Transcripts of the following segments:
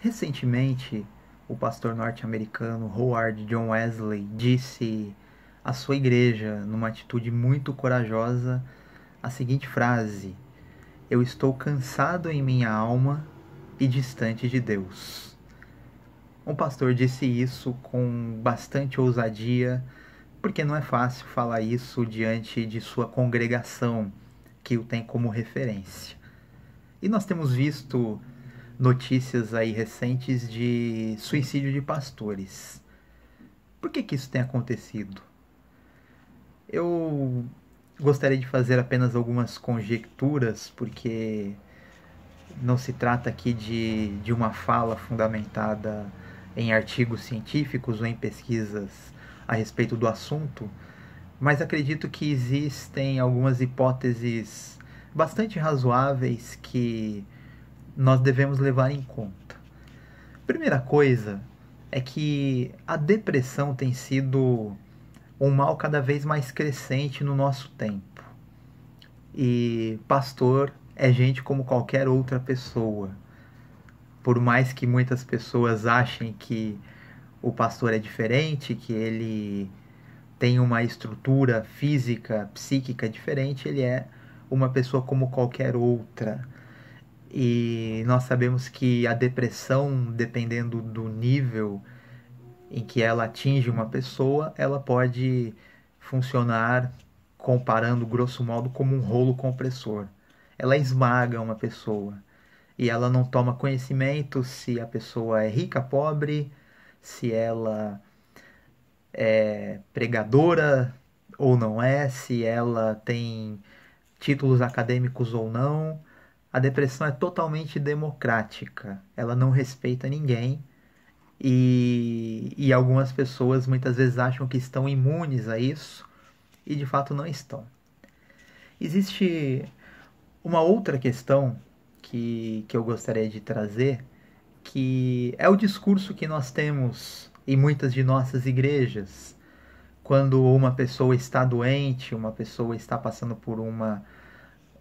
Recentemente, o pastor norte-americano Howard John Wesley disse à sua igreja, numa atitude muito corajosa, a seguinte frase: Eu estou cansado em minha alma e distante de Deus. O pastor disse isso com bastante ousadia, porque não é fácil falar isso diante de sua congregação, que o tem como referência. E nós temos visto notícias aí recentes de suicídio de pastores. Por que, que isso tem acontecido? Eu gostaria de fazer apenas algumas conjecturas, porque não se trata aqui de, de uma fala fundamentada em artigos científicos ou em pesquisas a respeito do assunto, mas acredito que existem algumas hipóteses bastante razoáveis que nós devemos levar em conta? Primeira coisa é que a depressão tem sido um mal cada vez mais crescente no nosso tempo. E pastor é gente como qualquer outra pessoa. Por mais que muitas pessoas achem que o pastor é diferente, que ele tem uma estrutura física, psíquica diferente, ele é uma pessoa como qualquer outra. E nós sabemos que a depressão, dependendo do nível em que ela atinge uma pessoa, ela pode funcionar, comparando grosso modo, como um rolo compressor. Ela esmaga uma pessoa e ela não toma conhecimento se a pessoa é rica, pobre, se ela é pregadora ou não é, se ela tem títulos acadêmicos ou não a depressão é totalmente democrática, ela não respeita ninguém. E, e algumas pessoas muitas vezes acham que estão imunes a isso e de fato não estão. Existe uma outra questão que, que eu gostaria de trazer, que é o discurso que nós temos em muitas de nossas igrejas. Quando uma pessoa está doente, uma pessoa está passando por uma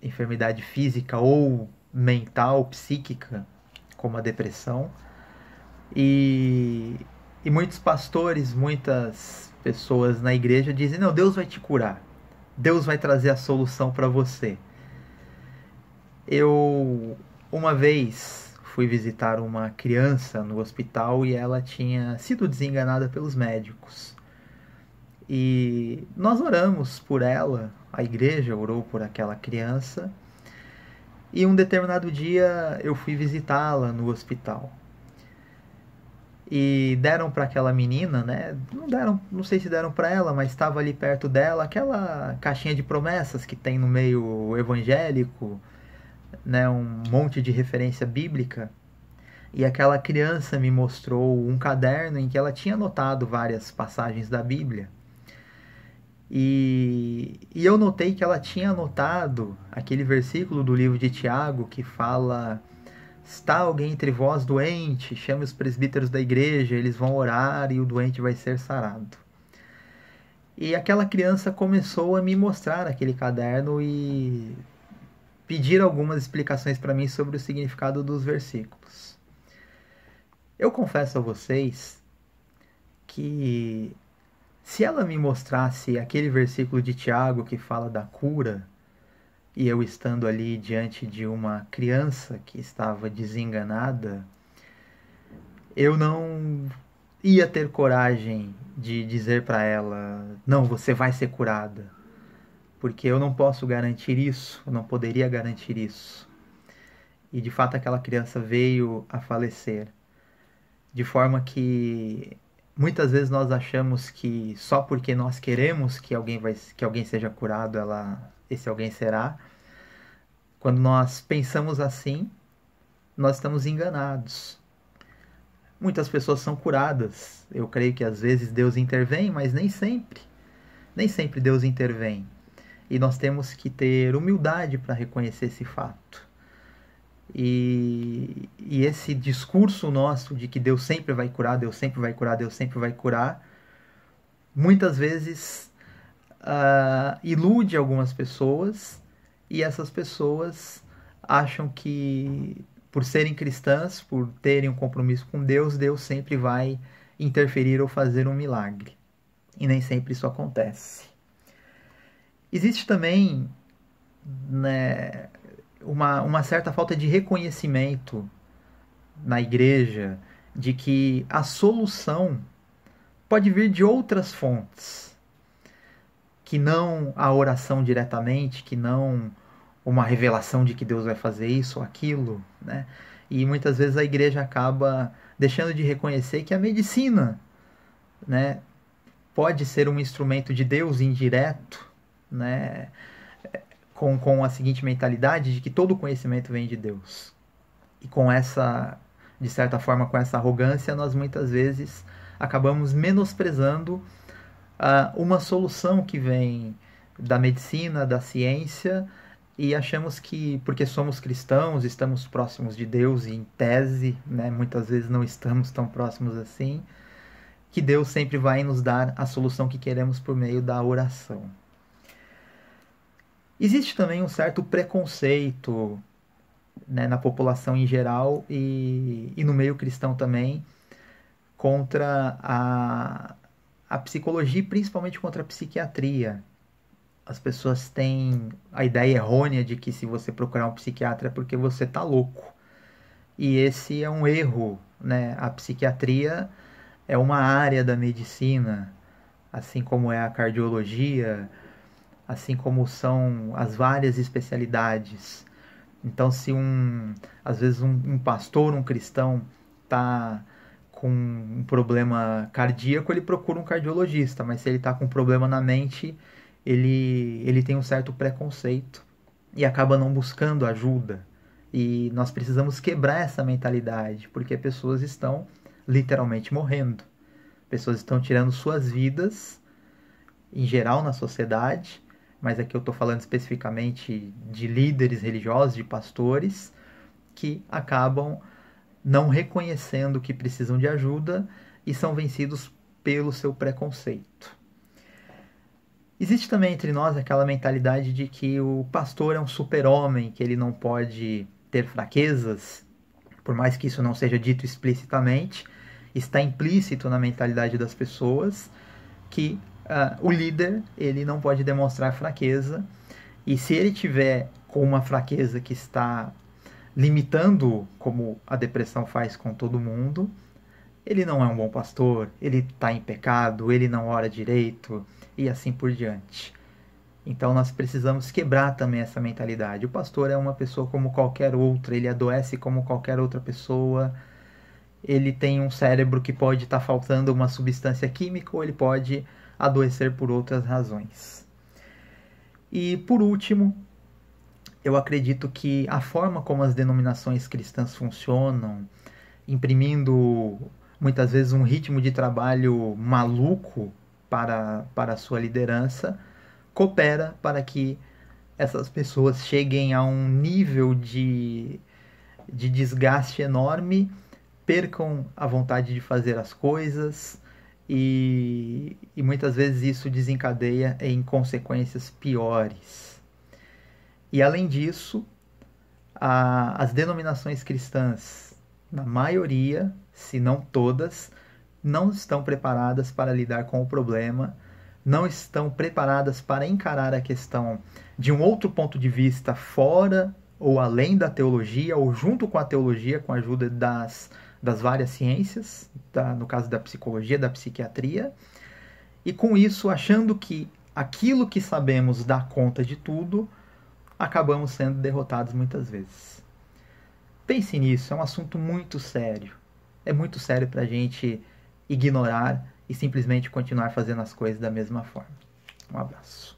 enfermidade física ou mental, psíquica, como a depressão. E, e muitos pastores, muitas pessoas na igreja dizem: não, Deus vai te curar, Deus vai trazer a solução para você. Eu, uma vez, fui visitar uma criança no hospital e ela tinha sido desenganada pelos médicos. E nós oramos por ela, a igreja orou por aquela criança. E um determinado dia eu fui visitá-la no hospital. E deram para aquela menina, né? Não deram, não sei se deram para ela, mas estava ali perto dela aquela caixinha de promessas que tem no meio evangélico, né, um monte de referência bíblica. E aquela criança me mostrou um caderno em que ela tinha anotado várias passagens da Bíblia. E, e eu notei que ela tinha anotado aquele versículo do livro de Tiago que fala: Está alguém entre vós doente, chame os presbíteros da igreja, eles vão orar e o doente vai ser sarado. E aquela criança começou a me mostrar aquele caderno e pedir algumas explicações para mim sobre o significado dos versículos. Eu confesso a vocês que se ela me mostrasse aquele versículo de Tiago que fala da cura, e eu estando ali diante de uma criança que estava desenganada, eu não ia ter coragem de dizer para ela: não, você vai ser curada, porque eu não posso garantir isso, eu não poderia garantir isso. E de fato aquela criança veio a falecer, de forma que muitas vezes nós achamos que só porque nós queremos que alguém, vai, que alguém seja curado, ela, esse alguém será. Quando nós pensamos assim, nós estamos enganados. Muitas pessoas são curadas. Eu creio que às vezes Deus intervém, mas nem sempre. Nem sempre Deus intervém. E nós temos que ter humildade para reconhecer esse fato. E, e esse discurso nosso de que Deus sempre vai curar, Deus sempre vai curar, Deus sempre vai curar, muitas vezes uh, ilude algumas pessoas e essas pessoas acham que por serem cristãs, por terem um compromisso com Deus, Deus sempre vai interferir ou fazer um milagre. E nem sempre isso acontece. Existe também, né, uma, uma certa falta de reconhecimento na igreja de que a solução pode vir de outras fontes que não a oração diretamente, que não uma revelação de que Deus vai fazer isso ou aquilo, né? E muitas vezes a igreja acaba deixando de reconhecer que a medicina, né, pode ser um instrumento de Deus indireto, né? com, com a seguinte mentalidade de que todo conhecimento vem de Deus. E com essa, de certa forma, com essa arrogância, nós muitas vezes acabamos menosprezando uh, uma solução que vem da medicina, da ciência, e achamos que porque somos cristãos, estamos próximos de Deus e em tese, né, muitas vezes não estamos tão próximos assim, que Deus sempre vai nos dar a solução que queremos por meio da oração. Existe também um certo preconceito né, na população em geral e, e no meio cristão também contra a, a psicologia e principalmente contra a psiquiatria. As pessoas têm a ideia errônea de que se você procurar um psiquiatra é porque você está louco. E esse é um erro. Né? A psiquiatria é uma área da medicina, assim como é a cardiologia, assim como são as várias especialidades. Então, se um, às vezes um, um pastor, um cristão, está com um problema cardíaco, ele procura um cardiologista, mas se ele está com um problema na mente, ele, ele tem um certo preconceito e acaba não buscando ajuda. E nós precisamos quebrar essa mentalidade, porque pessoas estão literalmente morrendo. Pessoas estão tirando suas vidas, em geral na sociedade, mas aqui eu estou falando especificamente de líderes religiosos, de pastores, que acabam não reconhecendo que precisam de ajuda e são vencidos pelo seu preconceito. Existe também entre nós aquela mentalidade de que o pastor é um super-homem, que ele não pode ter fraquezas, por mais que isso não seja dito explicitamente, está implícito na mentalidade das pessoas que uh, o líder ele não pode demonstrar fraqueza e se ele tiver com uma fraqueza que está limitando, como a depressão faz com todo mundo, ele não é um bom pastor, ele está em pecado, ele não ora direito e assim por diante. Então nós precisamos quebrar também essa mentalidade. O pastor é uma pessoa como qualquer outra, ele adoece como qualquer outra pessoa. Ele tem um cérebro que pode estar tá faltando uma substância química ou ele pode adoecer por outras razões. E por último, eu acredito que a forma como as denominações cristãs funcionam, imprimindo muitas vezes um ritmo de trabalho maluco para, para a sua liderança, coopera para que essas pessoas cheguem a um nível de, de desgaste enorme, percam a vontade de fazer as coisas, e, e muitas vezes isso desencadeia em consequências piores. E além disso, a, as denominações cristãs, na maioria, se não todas, não estão preparadas para lidar com o problema, não estão preparadas para encarar a questão de um outro ponto de vista fora ou além da teologia, ou junto com a teologia, com a ajuda das das várias ciências, da, no caso da psicologia, da psiquiatria, e com isso achando que aquilo que sabemos dá conta de tudo, acabamos sendo derrotados muitas vezes. Pense nisso, é um assunto muito sério. É muito sério para a gente ignorar e simplesmente continuar fazendo as coisas da mesma forma. Um abraço.